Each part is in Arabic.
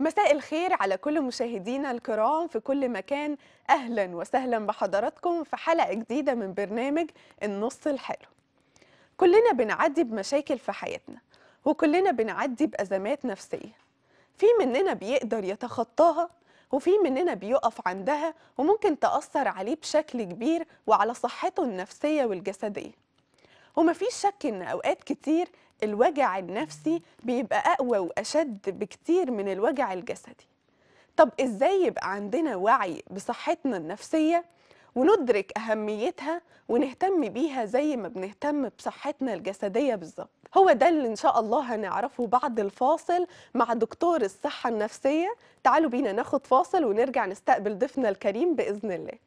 مساء الخير على كل مشاهدينا الكرام في كل مكان أهلا وسهلا بحضراتكم في حلقة جديدة من برنامج النص الحلو كلنا بنعدي بمشاكل في حياتنا وكلنا بنعدي بأزمات نفسية في مننا بيقدر يتخطاها وفي مننا بيقف عندها وممكن تأثر عليه بشكل كبير وعلى صحته النفسية والجسدية ومفيش شك إن أوقات كتير الوجع النفسي بيبقى أقوى وأشد بكتير من الوجع الجسدي طب إزاي يبقى عندنا وعي بصحتنا النفسية وندرك أهميتها ونهتم بيها زي ما بنهتم بصحتنا الجسدية بالظبط هو ده اللي إن شاء الله هنعرفه بعد الفاصل مع دكتور الصحة النفسية تعالوا بينا ناخد فاصل ونرجع نستقبل ضيفنا الكريم بإذن الله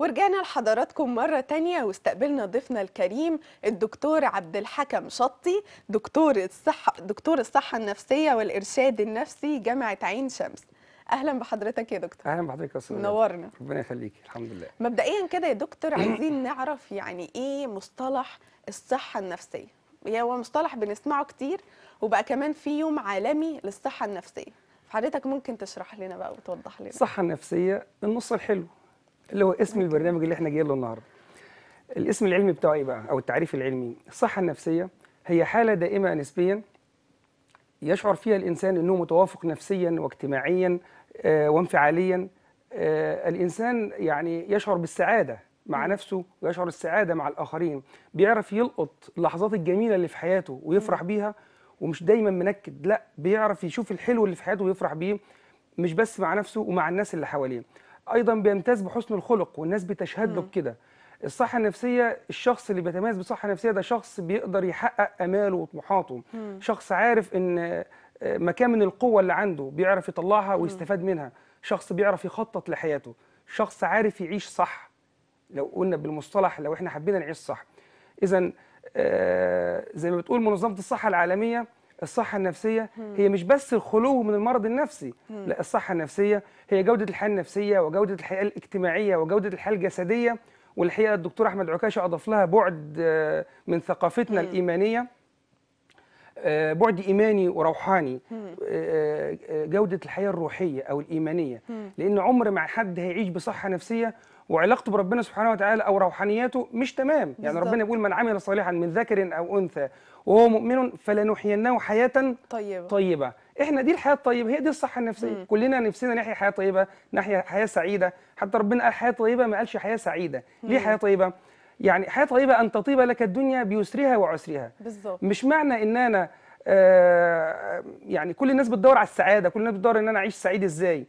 ورجعنا لحضراتكم مرة تانية واستقبلنا ضيفنا الكريم الدكتور عبد الحكم شطي دكتور الصحة دكتور الصحة النفسية والإرشاد النفسي جامعة عين شمس اهلا بحضرتك يا دكتور اهلا بحضرتك يا استاذ منورنا ربنا يخليك الحمد لله مبدئيا كده يا دكتور عايزين نعرف يعني ايه مصطلح الصحه النفسيه يعني هو مصطلح بنسمعه كتير وبقى كمان في يوم عالمي للصحه النفسيه فحضرتك ممكن تشرح لنا بقى وتوضح لنا الصحه النفسيه النص الحلو اللي هو اسم البرنامج اللي احنا جايين له النهارده الاسم العلمي بتاعه ايه بقى او التعريف العلمي الصحه النفسيه هي حاله دائمه نسبيا يشعر فيها الانسان انه متوافق نفسيا واجتماعيا آه، وانفعاليا آه، الانسان يعني يشعر بالسعاده مع نفسه ويشعر السعاده مع الاخرين بيعرف يلقط اللحظات الجميله اللي في حياته ويفرح بيها ومش دايما منكد لا بيعرف يشوف الحلو اللي في حياته ويفرح بيه مش بس مع نفسه ومع الناس اللي حواليه ايضا بيمتاز بحسن الخلق والناس بتشهد له بكده الصحه النفسيه الشخص اللي بيتميز بالصحه النفسيه ده شخص بيقدر يحقق اماله وطموحاته شخص عارف ان آه، مكان من القوه اللي عنده بيعرف يطلعها ويستفاد منها شخص بيعرف يخطط لحياته شخص عارف يعيش صح لو قلنا بالمصطلح لو احنا حبينا نعيش صح اذا آه، زي ما بتقول منظمه الصحه العالميه الصحة النفسية هي مش بس الخلو من المرض النفسي لا الصحة النفسية هي جودة الحياة النفسية وجودة الحياة الاجتماعية وجودة الحياة الجسدية والحقيقة الدكتور أحمد عكاشة أضاف لها بعد آه، من ثقافتنا الإيمانية آه، بعد إيماني وروحاني آه، جودة الحياة الروحية أو الإيمانية لأن عمر مع حد هيعيش بصحة نفسية وعلاقته بربنا سبحانه وتعالى او روحانياته مش تمام بالزبط. يعني ربنا بيقول من عمل صالحا من ذكر او انثى وهو مؤمن فلنحيينه حياه طيبه طيبه احنا دي الحياه الطيبه هي دي الصحه النفسيه مم. كلنا نفسنا نحيا حياه طيبه نحيا حياه سعيده حتى ربنا قال حياه طيبه ما قالش حياه سعيده مم. ليه حياه طيبه يعني حياه طيبه ان تطيب لك الدنيا بيسرها وعسرها بالزبط. مش معنى ان انا آه يعني كل الناس بتدور على السعاده كل الناس بتدور ان انا اعيش سعيد ازاي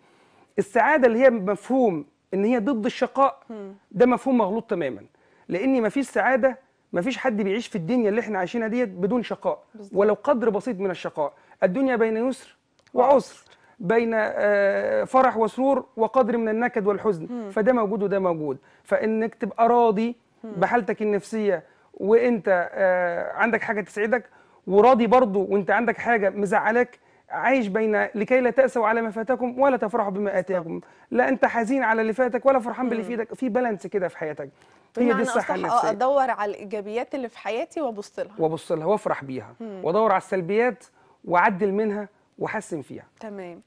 السعاده اللي هي مفهوم ان هي ضد الشقاء ده مفهوم مغلوط تماما لان مفيش سعاده مفيش حد بيعيش في الدنيا اللي احنا عايشينها ديت بدون شقاء ولو قدر بسيط من الشقاء الدنيا بين يسر وعسر بين آه، فرح وسرور وقدر من النكد والحزن فده موجود وده موجود فانك تبقى راضي بحالتك النفسيه وانت آه، عندك حاجه تسعدك وراضي برضو وانت عندك حاجه مزعلاك عايش بين لكي لا تأسوا على ما فاتكم ولا تفرحوا بما اتاكم لا انت حزين على اللي فاتك ولا فرحان باللي في ايدك في بالانس كده في حياتك هي دي الصحه النفسيه ادور على الايجابيات اللي في حياتي وابص لها وابص لها وافرح بيها وادور على السلبيات واعدل منها واحسن فيها تمام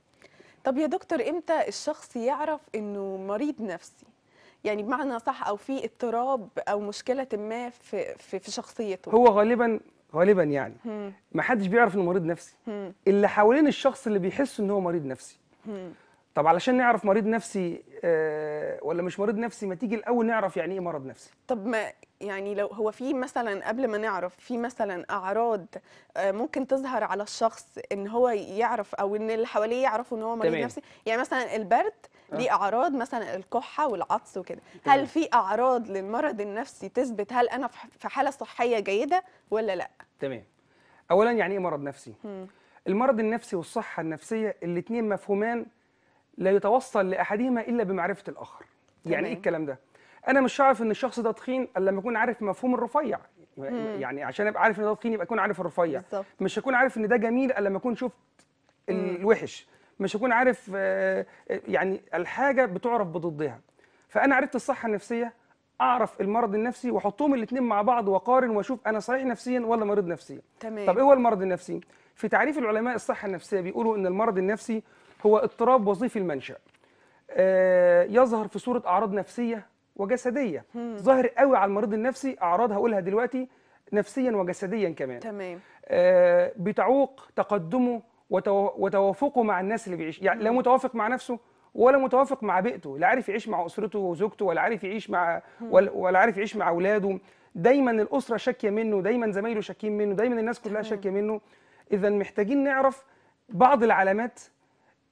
طب يا دكتور امتى الشخص يعرف انه مريض نفسي يعني بمعنى صح او في اضطراب او مشكله ما في في, في شخصيته هو غالبا غالبا يعني ما حدش بيعرف انه مريض نفسي اللي حوالين الشخص اللي بيحس ان هو مريض نفسي طب علشان نعرف مريض نفسي آه ولا مش مريض نفسي ما تيجي الاول نعرف يعني ايه مرض نفسي طب ما يعني لو هو في مثلا قبل ما نعرف في مثلا اعراض آه ممكن تظهر على الشخص ان هو يعرف او ان اللي حواليه يعرفوا ان هو مريض تمام. نفسي يعني مثلا البرد ليه آه. اعراض مثلا الكحه والعطس وكده هل في اعراض للمرض النفسي تثبت هل انا في حاله صحيه جيده ولا لا تمام اولا يعني ايه مرض نفسي م. المرض النفسي والصحه النفسيه الاثنين مفهومان لا يتوصل لاحدهما الا بمعرفه الاخر يعني ايه الكلام ده انا مش عارف ان الشخص ده تخين الا لما اكون عارف مفهوم الرفيع مم. يعني عشان ابقى عارف ان ده تخين يبقى اكون عارف الرفيع بالزبط. مش هكون عارف ان ده جميل الا لما اكون شفت الوحش مش هكون عارف آه، آه، يعني الحاجه بتعرف بضدها فانا عرفت الصحه النفسيه اعرف المرض النفسي واحطهم الاثنين مع بعض واقارن واشوف انا صحيح نفسيا ولا مريض نفسيا تمام. طب ايه هو المرض النفسي في تعريف العلماء الصحه النفسيه بيقولوا ان المرض النفسي هو اضطراب وظيفي المنشا آه، يظهر في صوره اعراض نفسيه وجسديه ظاهر قوي على المريض النفسي اعراض هقولها دلوقتي نفسيا وجسديا كمان تمام آه بتعوق تقدمه وتوافقه مع الناس اللي بيعيش يعني لا متوافق مع نفسه ولا متوافق مع بيئته لا عارف يعيش مع اسرته وزوجته ولا عارف يعيش مع ولا عارف يعيش مع اولاده دايما الاسره شاكيه منه دايما زمايله شاكين منه دايما الناس كلها شاكيه منه اذا محتاجين نعرف بعض العلامات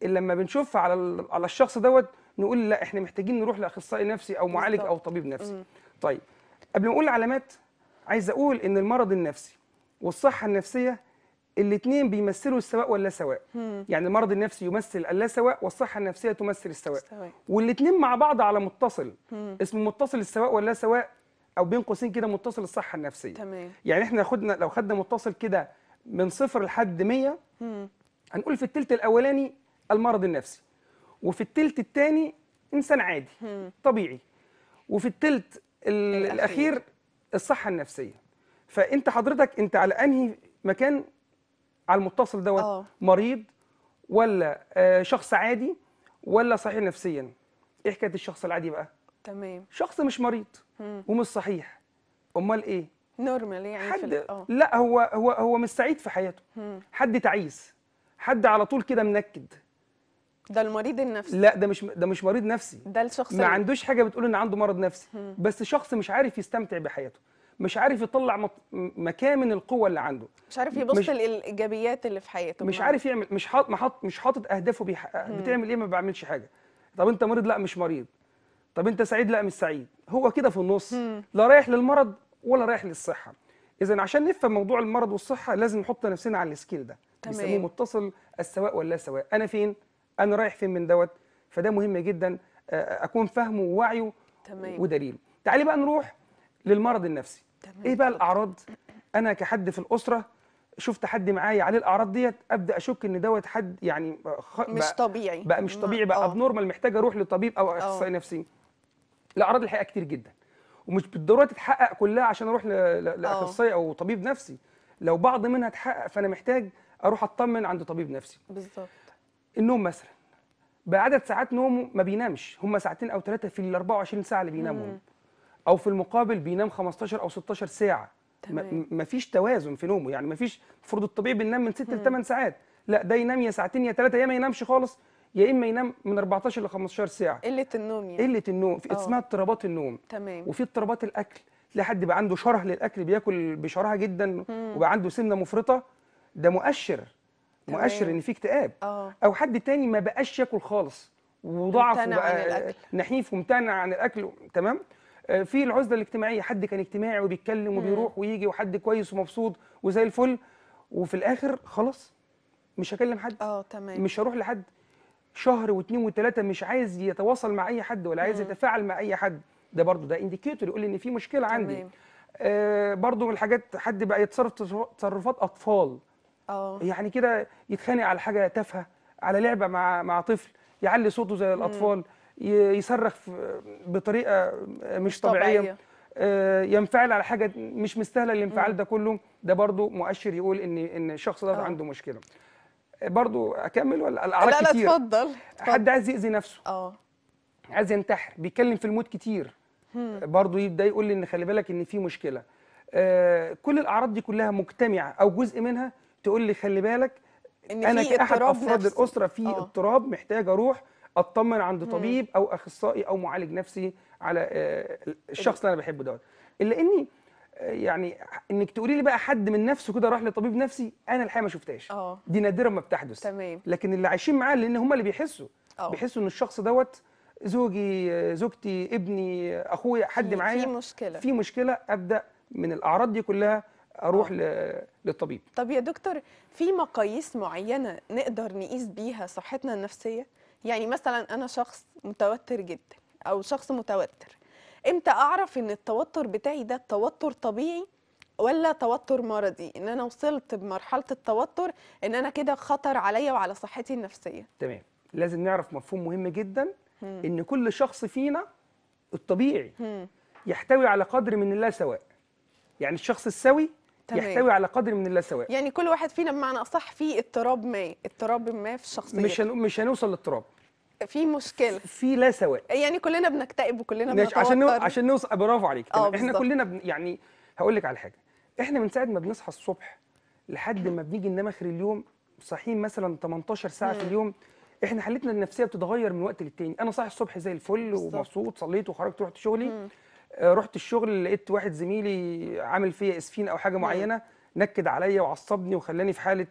اللي لما بنشوفها على على الشخص دوت نقول لا احنا محتاجين نروح لاخصائي نفسي او معالج او طبيب نفسي طيب قبل ما اقول العلامات عايز اقول ان المرض النفسي والصحه النفسيه الاثنين بيمثلوا السواء واللا سواء مم. يعني المرض النفسي يمثل اللا سواء والصحه النفسيه تمثل السواء والاثنين مع بعض على متصل مم. اسمه متصل السواء واللا سواء او بين قوسين كده متصل الصحه النفسيه تمام. يعني احنا خدنا لو خدنا متصل كده من صفر لحد 100 هنقول في الثلث الاولاني المرض النفسي وفي الثلث الثاني انسان عادي مم. طبيعي وفي الثلث الاخير الصحه النفسيه فانت حضرتك انت على انهي مكان على المتصل دوت آه. مريض ولا آه، شخص عادي ولا صحيح نفسيا ايه حكايه الشخص العادي بقى تمام شخص مش مريض ومش صحيح امال ايه نورمال يعني حد في آه. لا هو هو هو مش سعيد في حياته مم. حد تعيس حد على طول كده منكد ده المريض النفسي لا ده مش ده مش مريض نفسي ده الشخص ما عندوش حاجه بتقول ان عنده مرض نفسي مم. بس شخص مش عارف يستمتع بحياته مش عارف يطلع مكامن القوة اللي عنده مش عارف يبص مش للايجابيات اللي في حياته مش عارف يعمل مش حاطط مش حاطط اهدافه بيحققها بتعمل ايه ما بعملش حاجه طب انت مريض لا مش مريض طب انت سعيد لا مش سعيد هو كده في النص مم. لا رايح للمرض ولا رايح للصحه اذا عشان نفهم موضوع المرض والصحه لازم نحط نفسنا على السكيل ده بيسموه متصل السواء واللا سواء انا فين انا رايح فين من دوت فده مهم جدا اكون فاهمه ووعيه تمام ودليله تعالي بقى نروح للمرض النفسي تمام. ايه بقى الاعراض انا كحد في الاسره شفت حد معايا عليه الاعراض ديت ابدا اشك ان دوت حد يعني خ... مش بقى طبيعي بقى مش طبيعي بقى اب آه. نورمال محتاج اروح لطبيب او اخصائي آه. نفسي الاعراض الحقيقه كتير جدا ومش بالضروره تتحقق كلها عشان اروح آه. لاخصائي او طبيب نفسي لو بعض منها اتحقق فانا محتاج اروح اطمن عند طبيب نفسي بالظبط النوم مثلا بعدد ساعات نومه ما بينامش هم ساعتين او ثلاثه في ال 24 ساعه اللي بيناموا او في المقابل بينام 15 او 16 ساعه تمام. مفيش توازن في نومه يعني مفيش المفروض الطبيعي بننام من 6 ل 8 ساعات لا ده ينام يا ساعتين يا ثلاثه يا ما ينامش خالص يا اما ينام من 14 ل 15 ساعه قله النوم يعني قله النوم في آه. اسمها اضطرابات النوم تمام وفي اضطرابات الاكل تلاقي حد بقى عنده شره للاكل بياكل بشراهه جدا وبقى عنده سمنه مفرطه ده مؤشر تمام. مؤشر ان في اكتئاب آه. او حد تاني ما بقاش ياكل خالص وضعف وبقى نحيف ومتنع عن الاكل تمام آه، في العزله الاجتماعيه حد كان اجتماعي وبيتكلم وبيروح ويجي وحد كويس ومبسوط وزي الفل وفي الاخر خلاص مش هكلم حد اه تمام مش هروح لحد شهر واثنين وثلاثه مش عايز يتواصل مع اي حد ولا عايز يتفاعل مع اي حد ده برضو ده انديكيتور يقول لي ان في مشكله عندي آه برضو من الحاجات حد بقى يتصرف تصرفات اطفال اه يعني كده يتخانق على حاجه تافهه على لعبه مع مع طفل يعلي صوته زي الاطفال مم. يصرخ بطريقه مش طبيعيه, طبيعية. آه، ينفعل على حاجه مش مستاهله الانفعال ده كله ده برضو مؤشر يقول ان ان الشخص ده آه. عنده مشكله آه، برضو اكمل ولا الاعراض لا كتير لا اتفضل حد عايز يأذي نفسه اه عايز ينتحر بيتكلم في الموت كتير برضو يبدا يقول لي ان خلي بالك ان في مشكله كل الاعراض دي كلها مجتمعه او جزء منها تقول لي خلي بالك إن انا كاحد افراد نفسي. الاسره في اضطراب محتاج اروح اطمن عند طبيب او اخصائي او معالج نفسي على آه، الشخص اللي انا بحبه دوت الا اني آه، يعني انك تقولي لي بقى حد من نفسه كده راح لطبيب نفسي انا الحقيقه ما شفتهاش آه. دي نادرا ما بتحدث تمام لكن اللي عايشين معاه لان هم اللي بيحسوا أوه. بيحسوا ان الشخص دوت زوجي زوجتي ابني اخويا حد معايا في مشكله في مشكله ابدا من الاعراض دي كلها اروح أوه. للطبيب طب يا دكتور في مقاييس معينه نقدر نقيس بيها صحتنا النفسيه يعني مثلا انا شخص متوتر جدا او شخص متوتر امتى اعرف ان التوتر بتاعي ده توتر طبيعي ولا توتر مرضي ان انا وصلت بمرحله التوتر ان انا كده خطر عليا وعلى صحتي النفسيه تمام لازم نعرف مفهوم مهم جدا مم. ان كل شخص فينا الطبيعي مم. يحتوي على قدر من الله سواء يعني الشخص السوي تمام. يحتوي على قدر من اللاسواء يعني كل واحد فينا بمعنى اصح في اضطراب ما اضطراب ما في الشخصيه مش هن... مش هنوصل للاضطراب في مشكله في لا سواء يعني كلنا بنكتئب وكلنا بنتوتر عشان نو... عشان نوصل برافو عليك آه، احنا كلنا بن... يعني هقول لك على حاجه احنا من ساعه ما بنصحى الصبح لحد ما بنيجي ننام اخر اليوم صاحيين مثلا 18 ساعه مم. في اليوم احنا حالتنا النفسيه بتتغير من وقت للتاني انا صاحي الصبح زي الفل بالزبط. ومبسوط صليت وخرجت رحت شغلي مم. آه، رحت الشغل لقيت واحد زميلي عامل فيا اسفين او حاجه معينه نكد عليا وعصبني وخلاني في حاله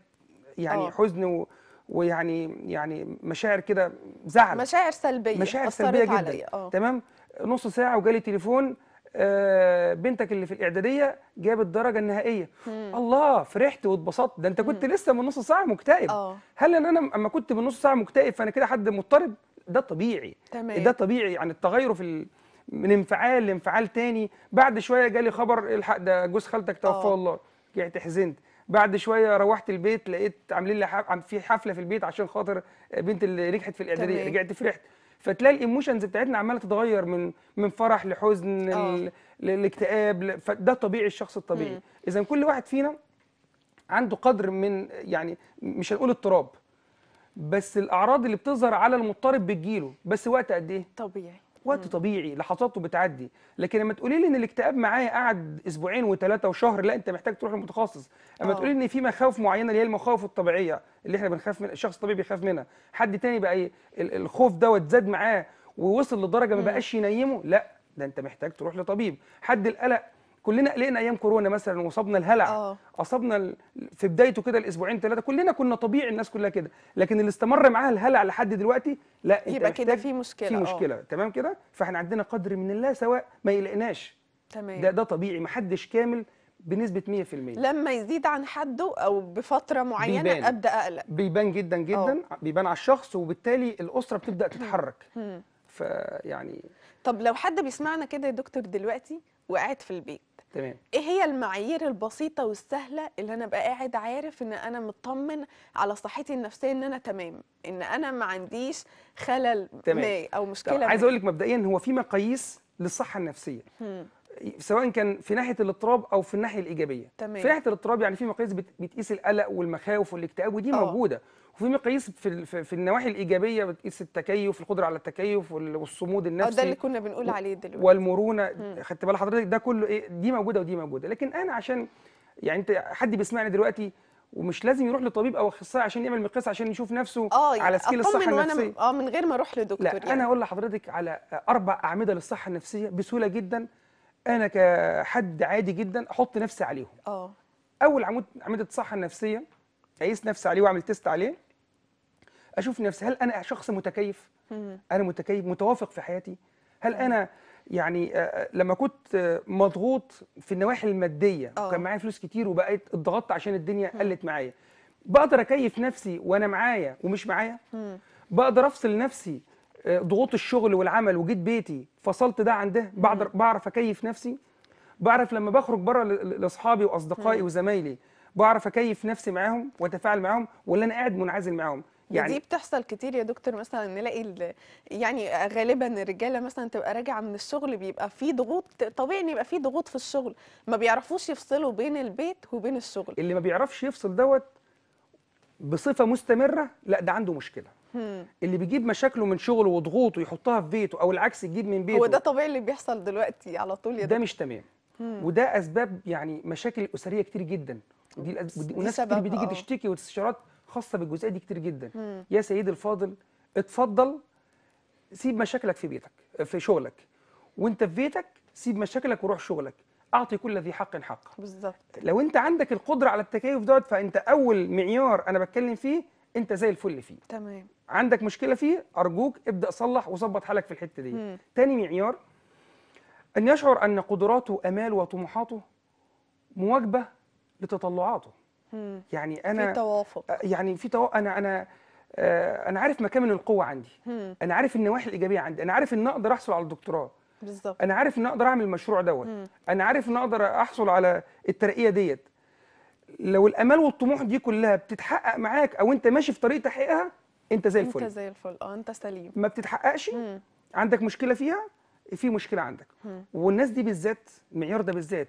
يعني أوه. حزن و... ويعني يعني مشاعر كده زعل مشاعر سلبيه مشاعر سلبيه جدا علي. آه. تمام نص ساعه وجالي تليفون آه بنتك اللي في الاعداديه جابت الدرجه النهائيه مم. الله فرحت واتبسطت ده انت كنت مم. لسه من نص ساعه مكتئب أوه. هل ان انا اما كنت من نص ساعه مكتئب فانا كده حد مضطرب ده طبيعي تمام. ده طبيعي يعني التغير في من انفعال لانفعال تاني بعد شويه جالي خبر الحق ده جوز خالتك توفى آه. الله رجعت يعني حزنت بعد شويه روحت البيت لقيت عاملين لي حف... في حفله في البيت عشان خاطر بنت اللي نجحت في الاعداديه رجعت فرحت فتلاقي الايموشنز بتاعتنا عماله تتغير من من فرح لحزن ال... آه. للاكتئاب فده طبيعي الشخص الطبيعي اذا كل واحد فينا عنده قدر من يعني مش هنقول اضطراب بس الاعراض اللي بتظهر على المضطرب بتجيله بس وقت قد ايه طبيعي وقت طبيعي لحظاته بتعدي لكن لما تقولي لي ان الاكتئاب معايا قعد اسبوعين وثلاثه وشهر لا انت محتاج تروح للمتخصص اما تقولي آه. ان في مخاوف معينه اللي هي المخاوف الطبيعيه اللي احنا بنخاف من الشخص الطبيعي بيخاف منها حد تاني بقى الخوف دوت زاد معاه ووصل لدرجه ما بقاش ينيمه لا ده انت محتاج تروح لطبيب حد القلق كلنا قلقنا ايام كورونا مثلا وصبنا الهلع أوه. اصابنا في بدايته كده الاسبوعين ثلاثه كلنا كنا طبيعي الناس كلها كده لكن اللي استمر معاها الهلع لحد دلوقتي لا يبقى كده في مشكله في آه. مشكله أوه. تمام كده فاحنا عندنا قدر من الله سواء ما يقلقناش تمام ده ده طبيعي ما حدش كامل بنسبه 100% لما يزيد عن حده او بفتره معينه بيبان. ابدا اقلق بيبان جدا آه. جدا أوه. بيبان على الشخص وبالتالي الاسره بتبدا تتحرك فيعني طب لو حد بيسمعنا كده يا دكتور دلوقتي وقاعد في البيت تمام ايه هي المعايير البسيطه والسهله اللي انا ابقى قاعد عارف ان انا مطمن على صحتي النفسيه ان انا تمام ان انا ما عنديش خلل تمام. ما او مشكله عايز اقول لك مبدئيا هو في مقاييس للصحه النفسيه مم. سواء كان في ناحيه الاضطراب او في الناحيه الايجابيه تمام. في ناحيه الاضطراب يعني في مقاييس بتقيس القلق والمخاوف والاكتئاب ودي أوه. موجوده وفي مقاييس في في النواحي الايجابيه بتقيس التكيف القدره على التكيف والصمود آه، النفسي ده اللي كنا بنقول عليه دلوقتي والمرونه خدت بال حضرتك ده كله ايه دي موجوده ودي موجوده لكن انا عشان يعني انت حد بيسمعني دلوقتي ومش لازم يروح لطبيب او اخصائي عشان يعمل مقياس عشان يشوف نفسه آه على سكيل الصحه النفسيه اه من غير ما اروح لدكتور لا يعني. انا اقول لحضرتك على اربع اعمده للصحه النفسيه بسهوله جدا انا كحد عادي جدا احط نفسي عليهم اه اول عمود عمود الصحه النفسيه اقيس نفسي عليه واعمل تيست عليه اشوف نفسي هل انا شخص متكيف مم. انا متكيف متوافق في حياتي هل مم. انا يعني آه، آه، لما كنت آه، مضغوط في النواحي الماديه أوه. وكان معايا فلوس كتير وبقيت اتضغطت عشان الدنيا مم. قلت معايا بقدر اكيف نفسي وانا معايا ومش معايا بقدر افصل نفسي ضغوط الشغل والعمل وجيت بيتي فصلت ده عن ده بعرف اكيف نفسي بعرف لما بخرج بره لاصحابي واصدقائي وزمايلي بعرف اكيف نفسي معاهم واتفاعل معاهم ولا انا قاعد منعزل معاهم يعني دي بتحصل كتير يا دكتور مثلا نلاقي يعني غالبا الرجاله مثلا تبقى راجعه من الشغل بيبقى في ضغوط طبيعي ان يبقى في ضغوط في الشغل ما بيعرفوش يفصلوا بين البيت وبين الشغل اللي ما بيعرفش يفصل دوت بصفه مستمره لا ده عنده مشكله اللي بيجيب مشاكله من شغله وضغوطه يحطها في بيته او العكس يجيب من بيته هو ده طبيعي اللي بيحصل دلوقتي على طول يا ده مش تمام وده اسباب يعني مشاكل اسريه كتير جدا ودي, الناس وناس كتير بتيجي آه. تشتكي واستشارات خاصه بالجزئيه دي كتير جدا يا سيدي الفاضل اتفضل سيب مشاكلك في بيتك في شغلك وانت في بيتك سيب مشاكلك وروح شغلك اعطي كل ذي حق حقه بالظبط لو انت عندك القدره على التكيف دوت فانت اول معيار انا بتكلم فيه انت زي الفل فيه تمام عندك مشكله فيه ارجوك ابدا صلح وظبط حالك في الحته دي ثاني تاني معيار ان يشعر ان قدراته واماله وطموحاته مواجبه لتطلعاته مم. يعني انا في توافق يعني في توافق انا انا آه، انا عارف مكامن القوه عندي مم. انا عارف النواحي الايجابيه عندي انا عارف ان اقدر احصل على الدكتوراه بالظبط انا عارف ان اقدر اعمل المشروع دوت انا عارف ان اقدر احصل على الترقيه ديت لو الامال والطموح دي كلها بتتحقق معاك او انت ماشي في طريق تحقيقها انت زي الفل انت زي الفل اه انت سليم ما بتتحققش مم. عندك مشكله فيها في مشكله عندك مم. والناس دي بالذات المعيار ده بالذات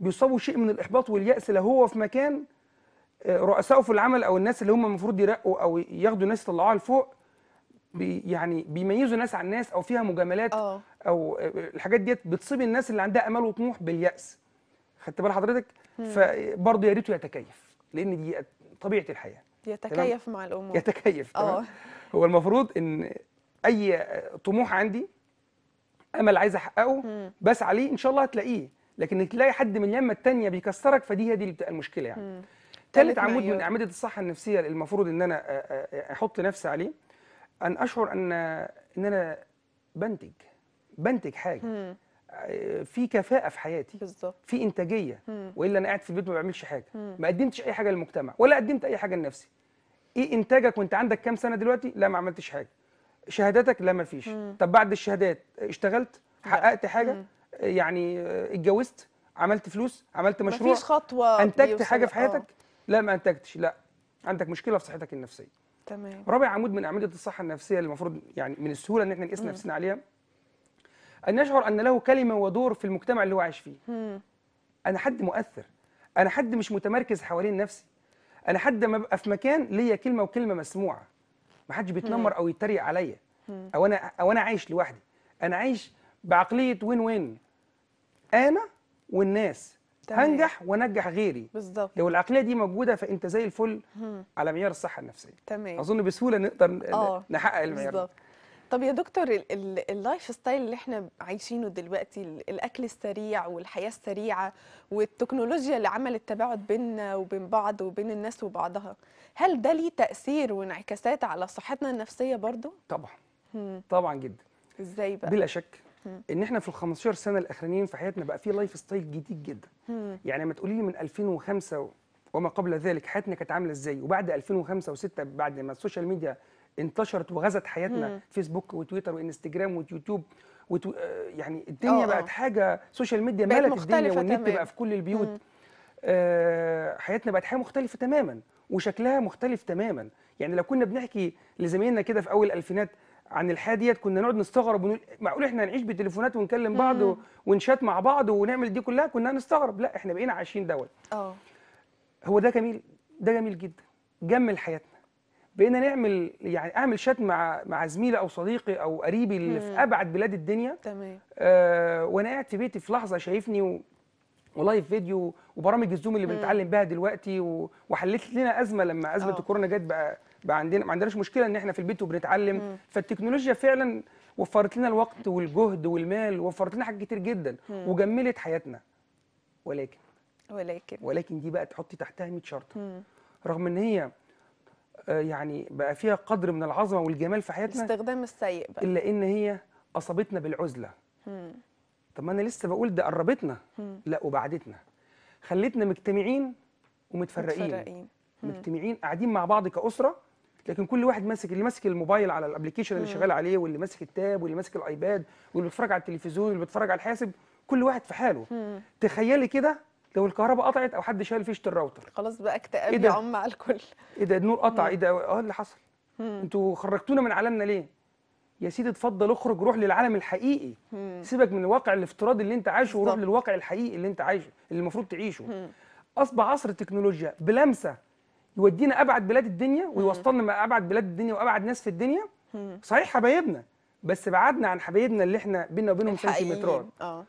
بيصابوا شيء من الاحباط والياس لو هو في مكان آه، رؤسائه في العمل او الناس اللي هم المفروض يرقوا او ياخدوا ناس يطلعوها لفوق بي يعني بيميزوا ناس عن الناس او فيها مجاملات أوه. او آه، الحاجات ديت بتصيب الناس اللي عندها امال وطموح بالياس خدت بال حضرتك فبرضه يا ريته يتكيف لان دي طبيعه الحياه يتكيف مع الامور يتكيف اه هو المفروض ان اي طموح عندي امل عايز احققه بس عليه ان شاء الله هتلاقيه لكن تلاقي حد من اليمه الثانيه بيكسرك فدي هي دي اللي بتبقى المشكله يعني ثالث عمود من اعمده الصحه النفسيه المفروض ان انا احط نفسي عليه ان اشعر ان ان انا بنتج بنتج حاجه مم. في كفاءه في حياتي بالظبط في انتاجيه والا انا قاعد في البيت ما بعملش حاجه ما قدمتش اي حاجه للمجتمع ولا قدمت اي حاجه لنفسي ايه انتاجك وانت عندك كام سنه دلوقتي لا ما عملتش حاجه شهاداتك لا ما فيش طب بعد الشهادات اشتغلت حققت حاجه مم. يعني آه، اتجوزت عملت فلوس عملت مشروع مفيش خطوه انتجت حاجه في حياتك أوه. لا ما انتجتش لا عندك مشكله في صحتك النفسيه تمام رابع عمود من اعمده الصحه النفسيه اللي المفروض يعني من السهوله ان احنا نقيس نفسنا عليها ان يشعر ان له كلمه ودور في المجتمع اللي هو عايش فيه مم. انا حد مؤثر انا حد مش متمركز حوالين نفسي انا حد ما ببقى في مكان ليا كلمه وكلمه مسموعه ما حدش بيتنمر او يتريق عليا او انا او انا عايش لوحدي انا عايش بعقليه وين وين انا والناس تمام. هنجح وانجح غيري بالظبط لو العقليه دي موجوده فانت زي الفل على معيار الصحه النفسيه تمام اظن بسهوله نقدر أوه. نحقق المعيار بالظبط طب يا دكتور اللايف ستايل اللي احنا عايشينه دلوقتي الاكل السريع والحياه السريعه والتكنولوجيا اللي عملت تباعد بيننا وبين بعض وبين الناس وبعضها هل ده ليه تاثير وانعكاسات على صحتنا النفسيه برضو طبعا طبعا جدا ازاي بقى بلا شك ان احنا في ال 15 سنه الاخرانيين في حياتنا بقى في لايف ستايل جديد جدا يعني ما تقولي لي من 2005 وما قبل ذلك حياتنا كانت عامله ازاي وبعد 2005 و6 بعد ما السوشيال ميديا انتشرت وغزت حياتنا مم. فيسبوك وتويتر وانستجرام ويوتيوب وتو... آه، يعني الدنيا أوه. آه. بقت حاجه سوشيال ميديا ملت الدنيا والنت بقى في كل البيوت آه حياتنا بقت حاجه مختلفه تماما وشكلها مختلف تماما يعني لو كنا بنحكي لزمايلنا كده في اول الالفينات عن الحياه ديت كنا نقعد نستغرب ونقول معقول احنا هنعيش بتليفونات ونكلم مم. بعض ونشات مع بعض ونعمل دي كلها كنا هنستغرب لا احنا بقينا عايشين دوت اه هو ده جميل ده جميل جدا جمل حياتنا بقينا نعمل يعني اعمل شات مع مع زميلي او صديقي او قريبي اللي في ابعد بلاد الدنيا تمام آه وانا قاعد في بيتي في لحظه شايفني و... ولايف فيديو وبرامج الزوم اللي بنتعلم بها دلوقتي و... وحلت لنا ازمه لما ازمه أوه. الكورونا جت بقى بقى عندنا ما عندناش مشكله ان احنا في البيت وبنتعلم مم. فالتكنولوجيا فعلا وفرت لنا الوقت والجهد والمال وفرت لنا حاجات كتير جدا مم. وجملت حياتنا ولكن ولكن ولكن دي بقى تحطي تحتها 100 شرط رغم ان هي يعني بقى فيها قدر من العظمه والجمال في حياتنا الاستخدام السيء بقى الا ان هي اصابتنا بالعزله مم. طب ما انا لسه بقول ده قربتنا مم. لا وبعدتنا خلتنا مجتمعين ومتفرقين متفرقين. مجتمعين قاعدين مع بعض كاسره لكن كل واحد ماسك اللي ماسك الموبايل على الابلكيشن اللي شغال عليه واللي ماسك التاب واللي ماسك الايباد واللي بيتفرج على التلفزيون واللي بيتفرج على الحاسب كل واحد في حاله مم. تخيلي كده لو الكهرباء قطعت او حد شال فيشه الراوتر خلاص بقى اكتئاب إيه يا عم على الكل ايه ده النور قطع ايه ده اه اللي حصل انتوا خرجتونا من عالمنا ليه يا سيدي اتفضل اخرج روح للعالم الحقيقي مم. سيبك من الواقع الافتراضي اللي انت عايشه وروح للواقع الحقيقي اللي انت عايشه اللي المفروض تعيشه مم. اصبح عصر التكنولوجيا بلمسه يودينا ابعد بلاد الدنيا ويوصلنا مع ابعد بلاد الدنيا وابعد ناس في الدنيا مم. صحيح حبايبنا بس بعدنا عن حبايبنا اللي احنا بينا وبينهم سنتيمترات اه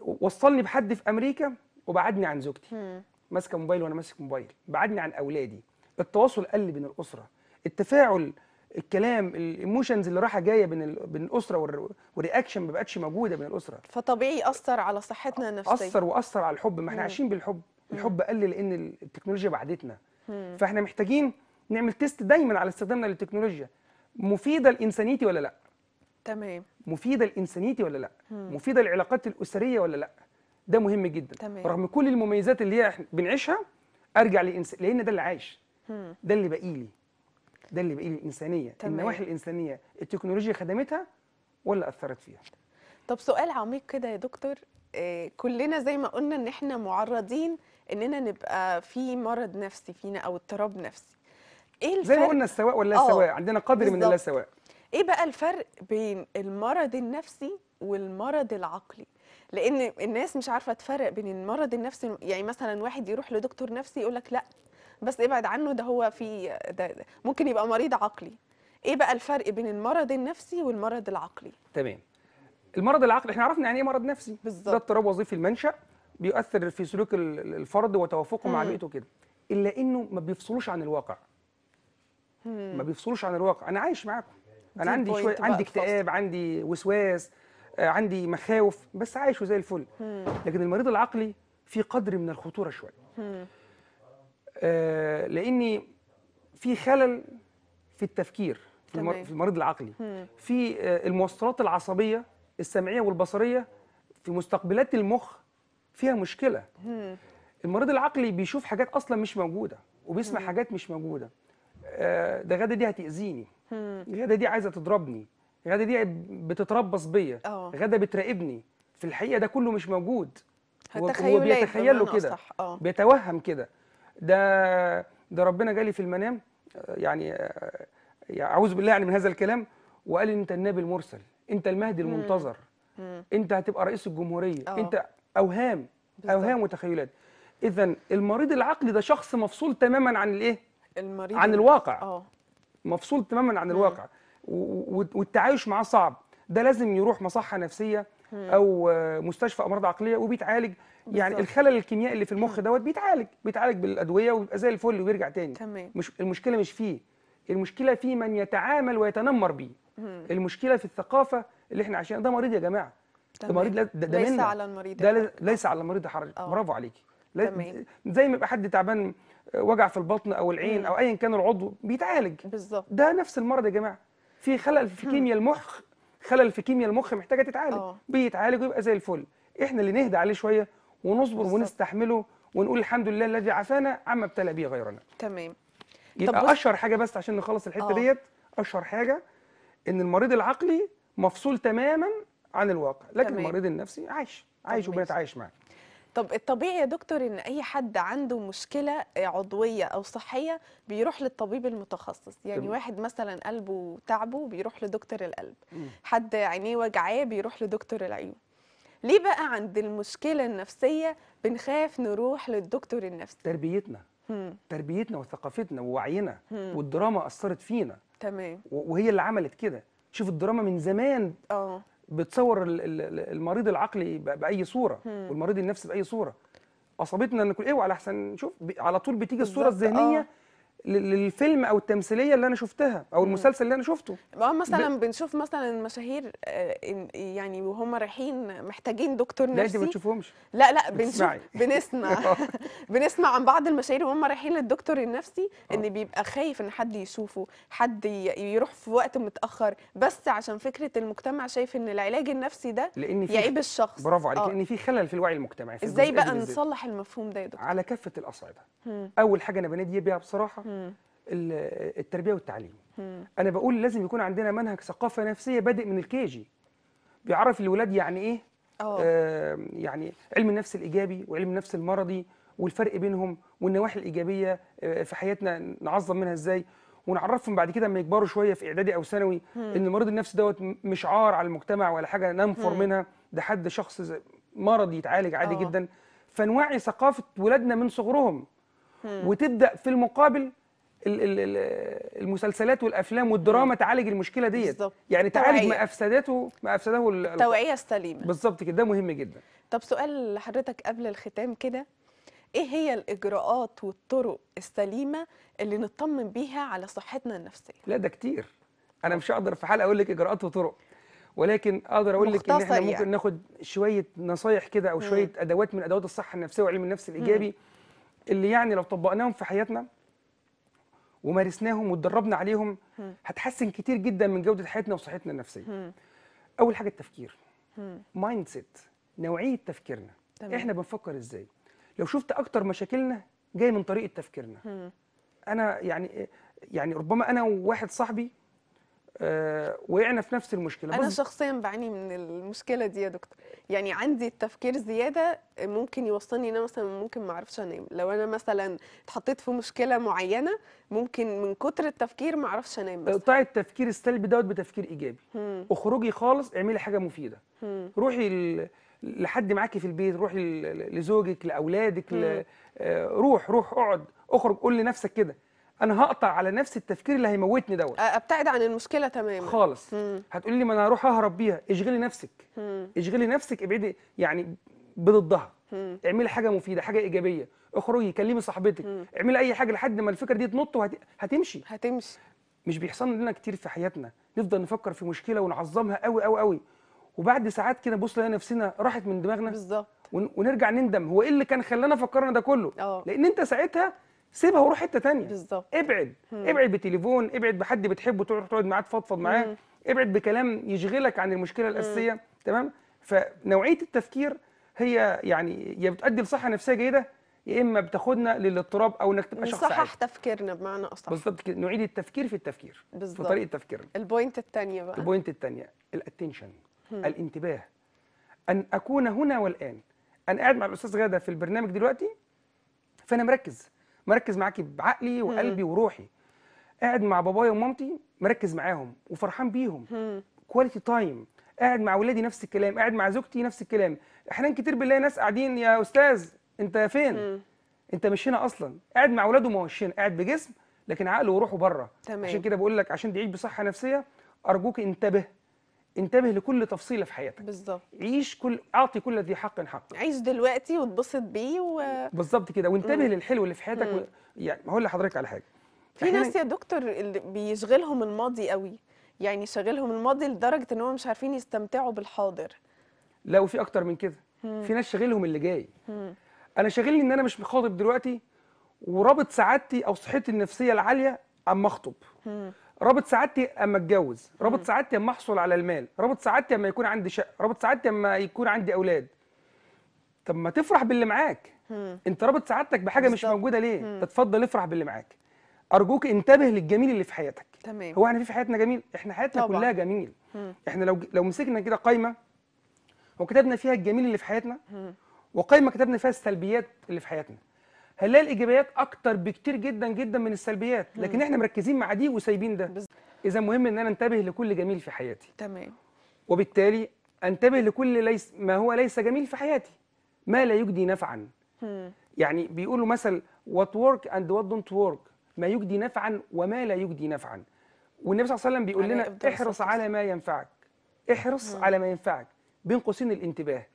وصلني بحد في امريكا وبعدني عن زوجتي ماسكه موبايل وانا ماسك موبايل بعدني عن اولادي التواصل قل بين الاسره التفاعل الكلام الايموشنز اللي رايحه جايه بين بين الاسره والرياكشن ما بقتش موجوده بين الاسره فطبيعي اثر على صحتنا النفسيه اثر واثر على الحب ما احنا عايشين بالحب الحب قل لان التكنولوجيا بعدتنا فاحنا محتاجين نعمل تيست دايما على استخدامنا للتكنولوجيا مفيده لانسانيتي ولا لا تمام مفيده لانسانيتي ولا لا مم. مفيده للعلاقات الاسريه ولا لا ده مهم جدا تمام. رغم كل المميزات اللي هي بنعيشها ارجع لإنسان لان ده اللي عايش مم. ده اللي باقي لي ده اللي باقي لي الانسانيه النواحي الانسانيه التكنولوجيا خدمتها ولا اثرت فيها طب سؤال عميق كده يا دكتور آه، كلنا زي ما قلنا ان احنا معرضين اننا نبقى في مرض نفسي فينا او اضطراب نفسي ايه الفرق زي ما قلنا السواء ولا السواء آه، عندنا قدر بالزبط. من اللا سواء ايه بقى الفرق بين المرض النفسي والمرض العقلي لان الناس مش عارفه تفرق بين المرض النفسي يعني مثلا واحد يروح لدكتور نفسي يقول لك لا بس ابعد عنه ده هو في ده ممكن يبقى مريض عقلي ايه بقى الفرق بين المرض النفسي والمرض العقلي تمام المرض العقلي احنا عرفنا يعني ايه مرض نفسي بالظبط ده اضطراب وظيفي المنشا بيؤثر في سلوك الفرد وتوافقه مع بيئته كده الا انه ما بيفصلوش عن الواقع مم. ما بيفصلوش عن الواقع انا عايش معاكم انا عندي شويه عندي اكتئاب عندي وسواس آه، عندي مخاوف بس عايش زي الفل لكن المريض العقلي في قدر من الخطوره شويه آه، لاني في خلل في التفكير في, المريض العقلي في آه، المواصلات الموصلات العصبيه السمعيه والبصريه في مستقبلات المخ فيها مشكله المريض العقلي بيشوف حاجات اصلا مش موجوده وبيسمع حاجات مش موجوده ده غدا دي هتاذيني غاده دي عايزه تضربني غاده دي بتتربص بيا اه. غاده بتراقبني في الحقيقه ده كله مش موجود هو له كده اه. بيتوهم كده ده ده ربنا جالي في المنام آه، يعني اعوذ بالله يعني من هذا الكلام وقال انت النبي المرسل انت المهدي المنتظر انت هتبقى رئيس الجمهوريه أوه. انت اوهام بالضبط. اوهام وتخيلات اذا المريض العقلي ده شخص مفصول تماما عن الايه المريض عن الواقع أوه. مفصول تماما عن الواقع والتعايش معاه صعب ده لازم يروح مصحه نفسيه او مستشفى امراض عقليه وبيتعالج يعني بالزبط. الخلل الكيميائي اللي في المخ دوت بيتعالج بيتعالج بالادويه وبيبقى زي الفل ويرجع تاني تمام. مش المشكله مش فيه المشكله في من يتعامل ويتنمر بيه المشكله في الثقافه اللي احنا عايشينها ده مريض يا جماعه تمام. ده مريض ده, ده ليس على المريض ده ليس على المريض حرج آه. برافو عليكي زي ما يبقى حد تعبان وجع في البطن او العين او ايا كان العضو بيتعالج بالظبط ده نفس المرض يا جماعه في خلل في كيمياء المخ خلل في كيمياء المخ محتاجه تتعالج أوه. بيتعالج ويبقى زي الفل احنا اللي نهدى عليه شويه ونصبر بالزبط. ونستحمله ونقول الحمد لله الذي عافانا عما ابتلى به غيرنا تمام يبقى اشهر حاجه بس عشان نخلص الحته آه. ديت اشهر حاجه ان المريض العقلي مفصول تماما عن الواقع لكن تمام. المريض النفسي عايش عايش وبيتعايش معاه طب الطبيعي يا دكتور ان اي حد عنده مشكله عضويه او صحيه بيروح للطبيب المتخصص يعني طب. واحد مثلا قلبه تعبه بيروح لدكتور القلب م. حد عينيه وجعاه بيروح لدكتور العيون ليه بقى عند المشكله النفسيه بنخاف نروح للدكتور النفسي تربيتنا م. تربيتنا وثقافتنا ووعينا م. والدراما اثرت فينا تمام وهي اللي عملت كده شوف الدراما من زمان اه بتصور المريض العقلي باي صوره والمريض النفسي باي صوره اصابتنا ان كل ايه وعلى احسن شوف على طول بتيجي الصوره الذهنيه آه. للفيلم او التمثيليه اللي انا شفتها او المسلسل اللي انا شفته مثلا ب... بنشوف مثلا المشاهير آه، يعني وهم رايحين محتاجين دكتور نفسي لا دي ما بتشوفهمش لا لا بنشوف بنسمع آه. بنسمع عن بعض المشاهير وهم رايحين للدكتور النفسي آه. ان بيبقى خايف ان حد يشوفه حد يروح في وقت متاخر بس عشان فكره المجتمع شايف ان العلاج النفسي ده لان في يعيب الشخص برافو عليك لان في خلل في الوعي المجتمعي ازاي بقى نصلح المفهوم ده يا دكتور على كافه الاصعده اول حاجه انا بنادي بيها بصراحه التربيه والتعليم انا بقول لازم يكون عندنا منهج ثقافه نفسيه بادئ من الكيجي بيعرف الولاد يعني ايه آه يعني علم النفس الايجابي وعلم النفس المرضي والفرق بينهم والنواحي الايجابيه آه، في حياتنا نعظم منها ازاي ونعرفهم بعد كده لما يكبروا شويه في اعدادي او ثانوي ان المريض النفسي دوت مش عار على المجتمع ولا حاجه ننفر منها ده حد شخص مرض يتعالج عادي أوه. جدا فنوعي ثقافه ولادنا من صغرهم وتبدا في المقابل المسلسلات والافلام والدراما تعالج المشكله ديت بالزبط. يعني تعالج ما افسدته ما افسده التوعيه السليمه بالظبط كده ده مهم جدا طب سؤال لحضرتك قبل الختام كده ايه هي الاجراءات والطرق السليمه اللي نطمن بيها على صحتنا النفسيه لا ده كتير انا مش هقدر في حلقه اقول لك اجراءات وطرق ولكن اقدر اقول لك ان احنا يعني. ممكن ناخد شويه نصايح كده او شويه مم. ادوات من ادوات الصحه النفسيه وعلم النفس الايجابي مم. اللي يعني لو طبقناهم في حياتنا ومارسناهم وتدربنا عليهم هتحسن كتير جدا من جوده حياتنا وصحتنا النفسيه اول حاجه التفكير مايند سيت نوعيه تفكيرنا تمام. احنا بنفكر ازاي لو شفت اكتر مشاكلنا جاي من طريقه تفكيرنا انا يعني يعني ربما انا وواحد صاحبي آه، وقعنا في نفس المشكله انا شخصيا بعاني من المشكله دي يا دكتور يعني عندي التفكير زياده ممكن يوصلني ان انا مثلا ممكن ما اعرفش انام لو انا مثلا اتحطيت في مشكله معينه ممكن من كتر التفكير ما اعرفش انام اقطعي التفكير السلبي دوت بتفكير ايجابي مم. اخرجي خالص اعملي حاجه مفيده مم. روحي لحد معاكي في البيت روحي لزوجك لاولادك آه، روح روح اقعد اخرج قول لنفسك كده انا هقطع على نفس التفكير اللي هيموتني دوت ابتعد عن المشكله تماما خالص هتقولي لي ما انا هروح اهرب بيها اشغلي نفسك مم. اشغلي نفسك ابعدي يعني بضدها مم. اعملي حاجه مفيده حاجه ايجابيه اخرجي كلمي صاحبتك مم. اعملي اي حاجه لحد ما الفكره دي تنط وهتمشي وهت... هتمشي مش بيحصل لنا كتير في حياتنا نفضل نفكر في مشكله ونعظمها قوي قوي قوي وبعد ساعات كده نبص نلاقي نفسنا راحت من دماغنا بالظبط ونرجع نندم هو ايه اللي كان خلانا فكرنا ده كله أوه. لان انت ساعتها سيبها وروح حته ثانيه بالظبط ابعد مم. ابعد بتليفون ابعد بحد بتحبه تروح تقعد معاه تفضفض معاه ابعد بكلام يشغلك عن المشكله الاساسيه تمام فنوعيه التفكير هي يعني يا بتؤدي لصحه نفسيه جيده يا اما بتاخدنا للاضطراب او انك تبقى شخص صحح تفكيرنا بمعنى اصح بالظبط كده نعيد التفكير في التفكير بالزبط. في طريقه تفكيرنا البوينت الثانيه بقى البوينت الثانيه الاتنشن الانتباه ان اكون هنا والان انا قاعد مع الاستاذ غاده في البرنامج دلوقتي فانا مركز مركز معاكي بعقلي وقلبي وروحي قاعد مع بابايا ومامتي مركز معاهم وفرحان بيهم كواليتي تايم قاعد مع ولادي نفس الكلام قاعد مع زوجتي نفس الكلام احيانا كتير بنلاقي ناس قاعدين يا استاذ انت فين مم. انت مش هنا اصلا قاعد مع ولاده ما هوش هنا قاعد بجسم لكن عقله وروحه بره عشان كده بقول لك عشان تعيش بصحه نفسيه ارجوك انتبه انتبه لكل تفصيله في حياتك بالظبط عيش كل اعطي كل ذي حق حقه عيش دلوقتي واتبسط بيه و... بالظبط كده وانتبه مم. للحلو اللي في حياتك و... يعني هقول لحضرتك على حاجه في ناس يا دكتور اللي بيشغلهم الماضي قوي يعني شاغلهم الماضي لدرجه ان هم مش عارفين يستمتعوا بالحاضر لا وفي اكتر من كده مم. في ناس شاغلهم اللي جاي مم. انا شاغلني ان انا مش مخاطب دلوقتي ورابط سعادتي او صحتي النفسيه العاليه اما اخطب رابط سعادتي اما اتجوز رابط سعادتي اما احصل على المال رابط سعادتي اما يكون عندي شقه رابط سعادتي اما يكون عندي اولاد طب ما تفرح باللي معاك انت رابط سعادتك بحاجه مش موجوده ليه اتفضل افرح باللي معاك ارجوك انتبه للجميل اللي في حياتك تمام هو احنا في, في حياتنا جميل احنا حياتنا طبعا. كلها جميل مم. احنا لو لو مسكنا كده قايمه وكتبنا فيها الجميل اللي في حياتنا مم. وقايمه كتبنا فيها السلبيات اللي في حياتنا هنلاقي الايجابيات اكتر بكتير جدا جدا من السلبيات لكن احنا مركزين مع دي وسايبين ده اذا مهم ان انا انتبه لكل جميل في حياتي تمام وبالتالي انتبه لكل ليس ما هو ليس جميل في حياتي ما لا يجدي نفعا يعني بيقولوا مثل وات ورك اند وات دونت ورك ما يجدي نفعا وما لا يجدي نفعا والنبي صلى الله عليه وسلم بيقول لنا احرص على ما ينفعك احرص مم. على ما ينفعك بين قوسين الانتباه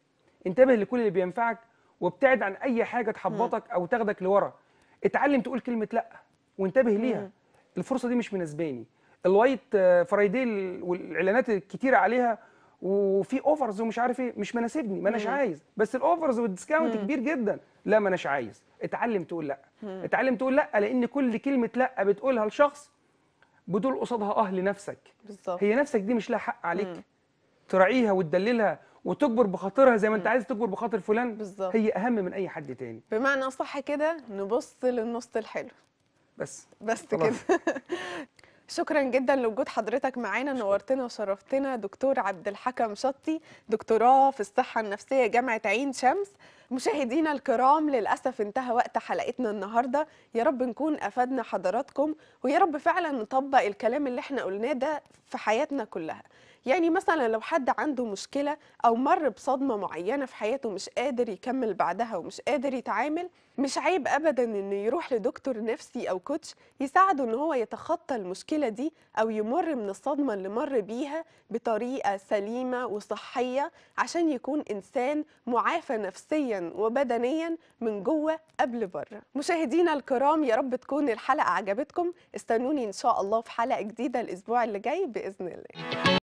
انتبه لكل اللي بينفعك وابتعد عن اي حاجه تحبطك او تاخدك لورا اتعلم تقول كلمه لا وانتبه ليها الفرصه دي مش مناسباني الوايت آه، فرايدي والاعلانات الكتيره عليها وفي اوفرز ومش عارف ايه مش مناسبني ما اناش عايز بس الاوفرز والديسكاونت كبير جدا لا ما اناش عايز اتعلم تقول لا اتعلم تقول لا لان كل كلمه لا بتقولها لشخص بتقول قصادها اه لنفسك بالظبط هي نفسك دي مش لها حق عليك تراعيها وتدللها وتكبر بخاطرها زي ما انت عايز تكبر بخاطر فلان بالظبط هي اهم من اي حد تاني بمعنى اصح كده نبص للنص الحلو بس بس كده شكرا جدا لوجود حضرتك معانا نورتنا وشرفتنا دكتور عبد الحكم شطي دكتوراه في الصحه النفسيه جامعه عين شمس مشاهدينا الكرام للأسف انتهى وقت حلقتنا النهاردة يا رب نكون أفادنا حضراتكم ويا رب فعلا نطبق الكلام اللي احنا قلناه ده في حياتنا كلها يعني مثلا لو حد عنده مشكلة أو مر بصدمة معينة في حياته مش قادر يكمل بعدها ومش قادر يتعامل مش عيب أبدا إنه يروح لدكتور نفسي أو كوتش يساعده إن هو يتخطى المشكلة دي أو يمر من الصدمة اللي مر بيها بطريقة سليمة وصحية عشان يكون إنسان معافى نفسيا وبدنيا من جوه قبل بره مشاهدينا الكرام يا رب تكون الحلقة عجبتكم استنوني إن شاء الله في حلقة جديدة الأسبوع اللي جاي بإذن الله